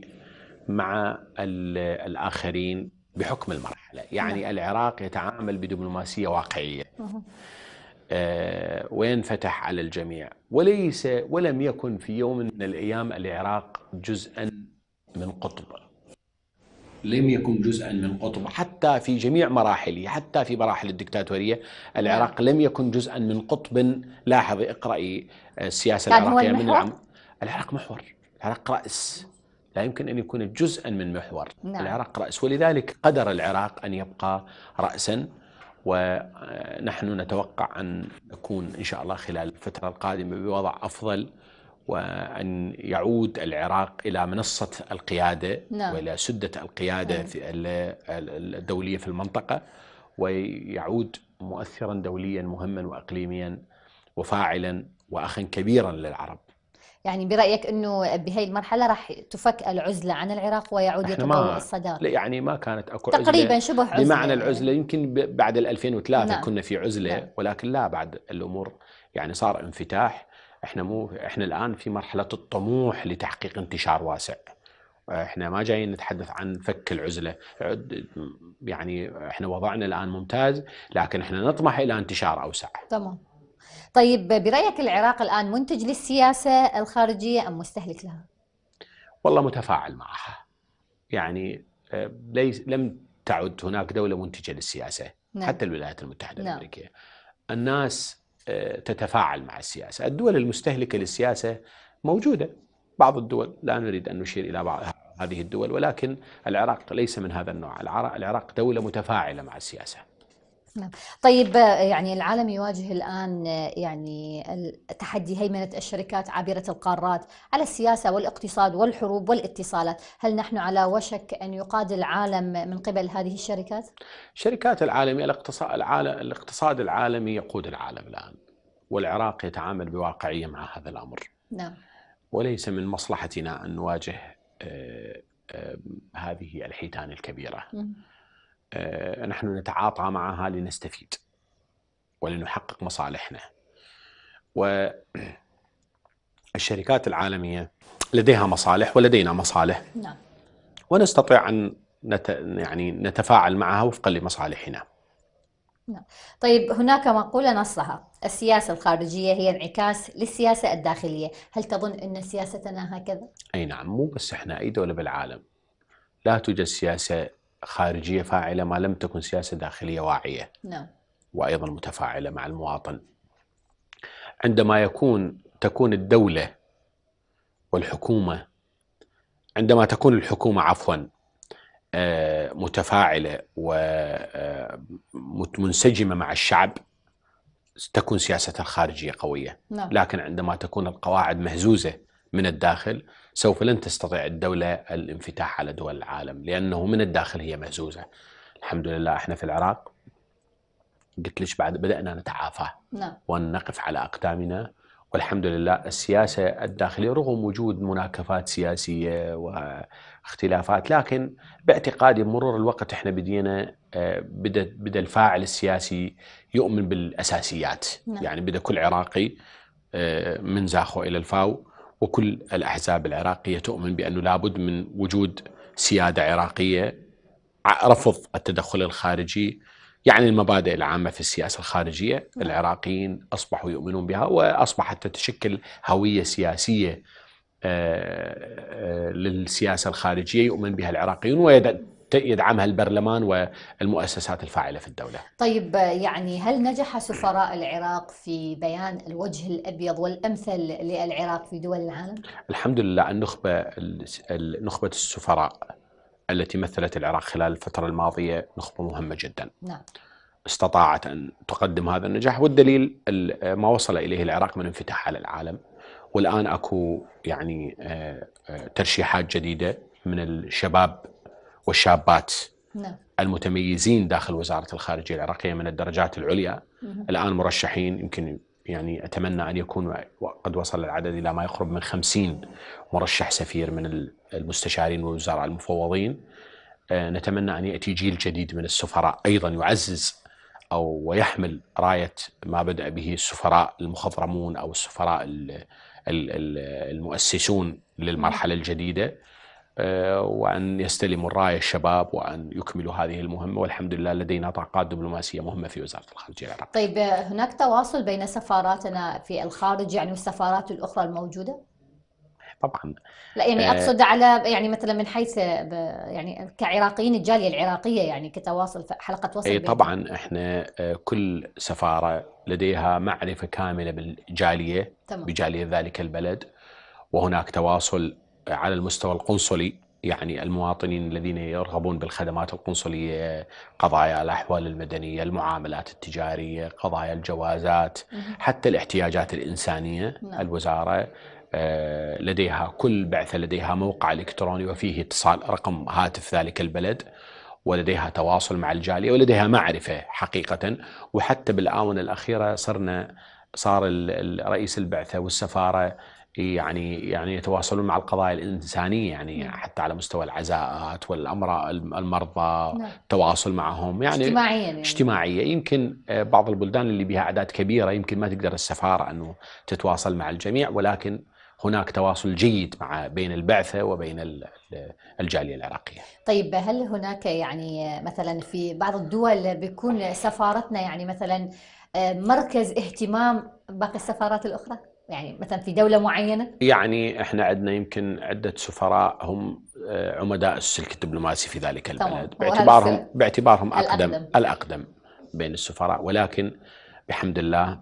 مع الآخرين بحكم المرحله يعني نعم. العراق يتعامل بدبلوماسيه واقعيه آه وين فتح على الجميع وليس ولم يكن في يوم من الايام العراق جزءا من قطب لم يكن جزءا من قطب حتى في جميع مراحله حتى في مراحل الدكتاتوريه العراق نعم. لم يكن جزءا من قطب لاحظ اقرأي آه، السياسه طيب، العراقيه من العم العراق محور العراق رأس لا يمكن أن يكون جزءا من محور نعم. العراق رأس ولذلك قدر العراق أن يبقى رأسا ونحن نتوقع أن نكون إن شاء الله خلال الفترة القادمة بوضع أفضل وأن يعود العراق إلى منصة القيادة نعم. وإلى سدة القيادة نعم. في الدولية في المنطقة ويعود مؤثرا دوليا مهما وإقليميا وفاعلا وأخا كبيرا للعرب يعني برايك انه بهي المرحله راح تفك العزله عن العراق ويعود يتقوى الصداره لا يعني ما كانت اكو تقريبا شبه عزله بمعنى يعني. العزله يمكن بعد 2003 نعم. كنا في عزله نعم. ولكن لا بعد الامور يعني صار انفتاح احنا مو احنا الان في مرحله الطموح لتحقيق انتشار واسع احنا ما جايين نتحدث عن فك العزله يعني احنا وضعنا الان ممتاز لكن احنا نطمح الى انتشار اوسع تمام طيب برايك العراق الان منتج للسياسه الخارجيه ام مستهلك لها؟ والله متفاعل معها. يعني آه، ليس لم تعد هناك دوله منتجه للسياسه نعم. حتى الولايات المتحده نعم. الامريكيه. الناس آه، تتفاعل مع السياسه، الدول المستهلكه للسياسه موجوده بعض الدول لا نريد ان نشير الى بعض هذه الدول ولكن العراق ليس من هذا النوع، العراق دوله متفاعله مع السياسه. نعم. طيب آه، يعني العالم يواجه الان آه، يعني تحدي هيمنه الشركات عابره القارات على السياسه والاقتصاد والحروب والاتصالات، هل نحن على وشك ان يقاد العالم من قبل هذه الشركات؟ شركات العالميه الاقتصاد العالم الاقتصاد العالمي يقود العالم الان والعراق يتعامل بواقعيه مع هذا الامر. نعم. وليس من مصلحتنا ان نواجه آه، هذه الحيتان الكبيره. مم. آه، نحن نتعاطى معها لنستفيد ولنحقق مصالحنا والشركات العالمية لديها مصالح ولدينا مصالح نعم. ونستطيع أن نت... يعني نتفاعل معها وفقا لمصالحنا نعم. طيب هناك مقولة نصها السياسة الخارجية هي انعكاس للسياسة الداخلية هل تظن أن سياستنا هكذا؟ أي نعم مو بس إحنا أي دولة بالعالم لا توجد سياسة خارجية فاعلة ما لم تكن سياسة داخلية واعية نعم وأيضا متفاعلة مع المواطن عندما يكون تكون الدولة والحكومة عندما تكون الحكومة عفوا آه، متفاعلة ومنسجمة آه، مع الشعب تكون سياسة الخارجيه قوية نعم. لكن عندما تكون القواعد مهزوزة من الداخل سوف لن تستطيع الدولة الانفتاح على دول العالم لأنه من الداخل هي مهزوزة الحمد لله احنا في العراق قلت لك بعد بدأنا نتعافى نعم. ونقف على أقدامنا والحمد لله السياسة الداخلية رغم وجود مناكفات سياسية واختلافات لكن باعتقادي بمرور الوقت احنا بدينا آه، بدا بدا الفاعل السياسي يؤمن بالاساسيات نعم. يعني بدا كل عراقي آه، من زاخو الى الفاو وكل الأحزاب العراقية تؤمن بأنه لابد من وجود سيادة عراقية رفض التدخل الخارجي يعني المبادئ العامة في السياسة الخارجية العراقيين أصبحوا يؤمنون بها وأصبحت تتشكل هوية سياسية آه، آه، للسياسة الخارجية يؤمن بها العراقيون يدعمها البرلمان والمؤسسات الفاعله في الدوله. طيب يعني هل نجح سفراء العراق في بيان الوجه الابيض والامثل للعراق في دول العالم؟ الحمد لله النخبه نخبه السفراء التي مثلت العراق خلال الفتره الماضيه نخبه مهمه جدا. نعم. استطاعت ان تقدم هذا النجاح والدليل ما وصل اليه العراق من انفتاح على العالم والان اكو يعني آه، آه، ترشيحات جديده من الشباب والشابات نعم. المتميزين داخل وزارة الخارجية العراقية من الدرجات العليا مم. الآن مرشحين يمكن يعني أتمنى أن يكون قد وصل العدد إلى ما يقرب من خمسين مرشح سفير من المستشارين والوزراء المفوضين آه، نتمنى أن يأتي جيل جديد من السفراء أيضا يعزز أو ويحمل راية ما بدأ به السفراء المخضرمون أو السفراء المؤسسون للمرحلة الجديدة آه، وأن يستلموا الراية الشباب وأن يكملوا هذه المهمة والحمد لله لدينا طاقات دبلوماسية مهمة في وزارة الخارجية العراقية طيب آه، هناك تواصل بين سفاراتنا في الخارج يعني والسفارات الأخرى الموجودة؟ طبعا لا يعني آه، اقصد على يعني مثلا من حيث يعني كعراقيين الجاليه العراقيه يعني كتواصل حلقه وصل اي طبعا احنا كل سفاره لديها معرفه كامله بالجاليه تمام. بجاليه ذلك البلد وهناك تواصل على المستوى القنصلي يعني المواطنين الذين يرغبون بالخدمات القنصلية قضايا الأحوال المدنية المعاملات التجارية قضايا الجوازات حتى الاحتياجات الإنسانية نعم. الوزارة آه، لديها كل بعثة لديها موقع إلكتروني وفيه اتصال رقم هاتف ذلك البلد ولديها تواصل مع الجالية ولديها معرفة حقيقة وحتى بالآونة الأخيرة صرنا صار رئيس البعثة والسفارة يعني يعني يتواصلون مع القضايا الانسانيه يعني نعم. حتى على مستوى العزاءات والامراء المرضى نعم. تواصل معهم يعني اجتماعيا يعني. اجتماعيه يمكن آه، بعض البلدان اللي بها اعداد كبيره يمكن ما تقدر السفاره انه تتواصل مع الجميع ولكن هناك تواصل جيد مع بين البعثه وبين الجاليه العراقيه. طيب هل هناك يعني مثلا في بعض الدول بيكون سفارتنا يعني مثلا آه، مركز اهتمام باقي السفارات الاخرى؟ يعني مثلا في دولة معينة؟ يعني احنا عندنا يمكن عدة سفراء هم آه، عمداء السلك الدبلوماسي في ذلك البلد باعتبارهم باعتبارهم اقدم الأقدم. بين السفراء ولكن بحمد الله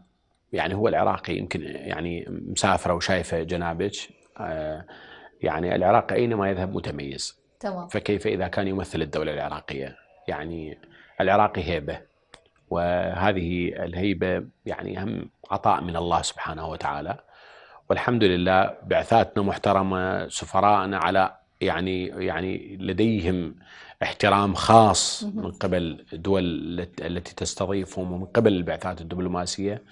يعني هو العراقي يمكن يعني مسافره وشايفه جنابك آه، يعني العراق اينما يذهب متميز تمام فكيف اذا كان يمثل الدوله العراقيه يعني العراقي هيبه وهذه الهيبة يعني أهم عطاء من الله سبحانه وتعالى والحمد لله بعثاتنا محترمة سفراءنا على يعني يعني لديهم احترام خاص من قبل الدول التي تستضيفهم ومن قبل البعثات الدبلوماسية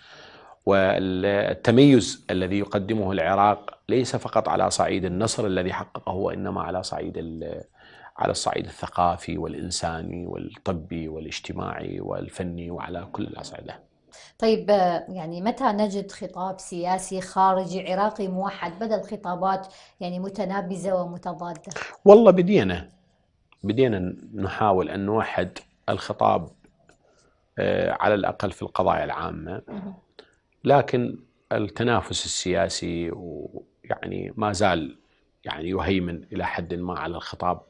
والتميز الذي يقدمه العراق ليس فقط على صعيد النصر الذي حققه وإنما على صعيد على الصعيد الثقافي والإنساني والطبي والاجتماعي والفني وعلى كل الأصعدة طيب آه، يعني متى نجد خطاب سياسي خارجي عراقي موحد بدل خطابات يعني متنابزة ومتضادة والله بدينا بدينا نحاول أن نوحد الخطاب آه، على الأقل في القضايا العامة لكن التنافس السياسي يعني ما زال يعني يهيمن إلى حد ما على الخطاب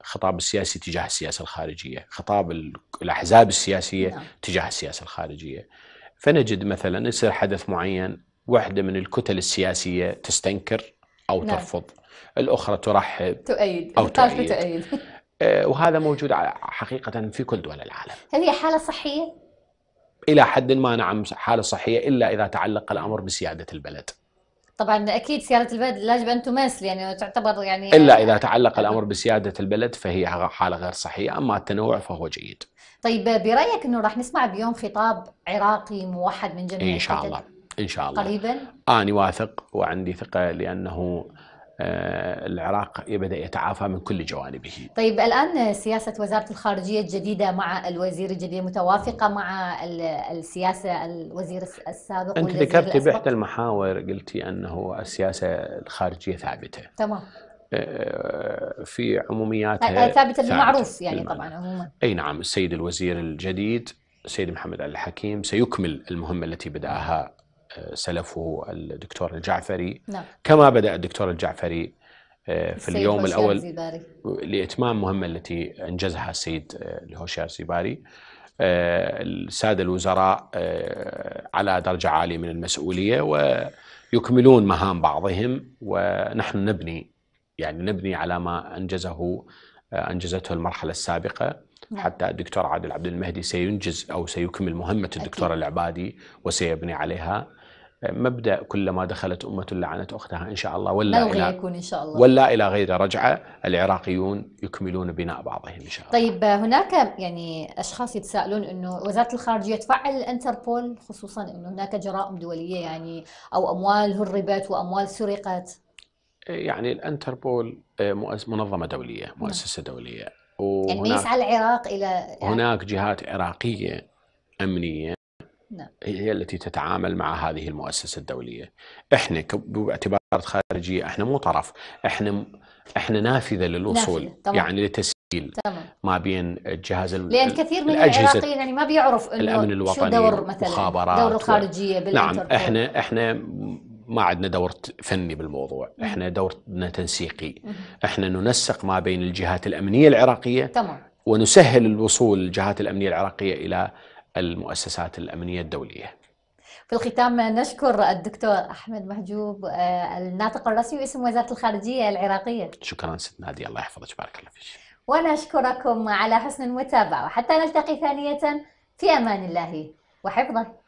الخطاب السياسي تجاه السياسه الخارجيه، خطاب الاحزاب السياسيه نعم. تجاه السياسه الخارجيه. فنجد مثلا يصير حدث معين واحده من الكتل السياسيه تستنكر او نعم. ترفض، الاخرى ترحب تؤيد او تؤيد. تؤيد. آه، وهذا موجود حقيقه في كل دول العالم. هل هي حاله صحيه؟ الى حد ما نعم حاله صحيه الا اذا تعلق الامر بسياده البلد. طبعا اكيد سياده البلد يجب ان تمس يعني تعتبر يعني الا اذا يعني تعلق الامر يعني بسياده البلد فهي حاله غير صحيه اما التنوع فهو جيد. طيب برايك انه راح نسمع بيوم خطاب عراقي موحد من جميع ان شاء الله ان شاء الله قريبا انا واثق وعندي ثقه لانه آه، العراق بدأ يتعافى من كل جوانبه طيب الآن سياسة وزارة الخارجية الجديدة مع الوزير الجديد متوافقة مع السياسة الوزير السابق أنت ذكرتي بإحدى المحاور قلتي أنه السياسة الخارجية ثابتة تمام آه، في عمومياتها آه، ثابتة بالمعروف يعني طبعا عموما أي نعم السيد الوزير الجديد السيد محمد علي الحكيم سيكمل المهمة التي بدأها سلفه الدكتور الجعفري نعم. كما بدأ الدكتور الجعفري آه، في اليوم الأول زيباري. لإتمام مهمة التي أنجزها السيد آه، الهوشيار سيباري آه، السادة الوزراء على درجة عالية من المسؤولية ويكملون مهام بعضهم ونحن نبني يعني نبني على ما أنجزه أنجزته المرحلة السابقة نعم. حتى الدكتور عادل عبد المهدي سينجز او سيكمل مهمه الدكتور العبادي وسيبني عليها مبدا كلما دخلت امه لعنت اختها ان شاء الله ولا إلى يكون ان شاء الله ولا الى غير رجعه العراقيون يكملون بناء بعضهم ان شاء الله طيب هناك يعني اشخاص يتساءلون انه وزاره الخارجيه تفعل الانتربول خصوصا انه هناك جرائم دوليه يعني او اموال هربت واموال سرقت يعني الانتربول آه، منظمه دوليه نعم. مؤسسه دوليه يعني يسعى العراق الى يعني هناك جهات عراقيه امنيه نعم. هي التي تتعامل مع هذه المؤسسه الدوليه. احنا باعتبار خارجيه احنا مو طرف، احنا احنا نافذه للوصول نافذة. يعني لتسهيل تمام. ما بين الجهاز لان كثير من العراقيين يعني ما بيعرف انه الامن الوطني شو دور مثلا دور الخارجيه و... نعم احنا احنا ما عندنا دور فني بالموضوع احنا دورنا تنسيقي احنا ننسق ما بين الجهات الامنيه العراقيه تمام ونسهل الوصول الجهات الامنيه العراقيه الى المؤسسات الامنيه الدوليه. في الختام نشكر الدكتور احمد محجوب آه، الناطق الرسمي باسم وزاره الخارجيه العراقيه. شكرا ست نادي الله يحفظك بارك الله فيك. ونشكركم على حسن المتابعه وحتى نلتقي ثانيه في امان الله وحفظه.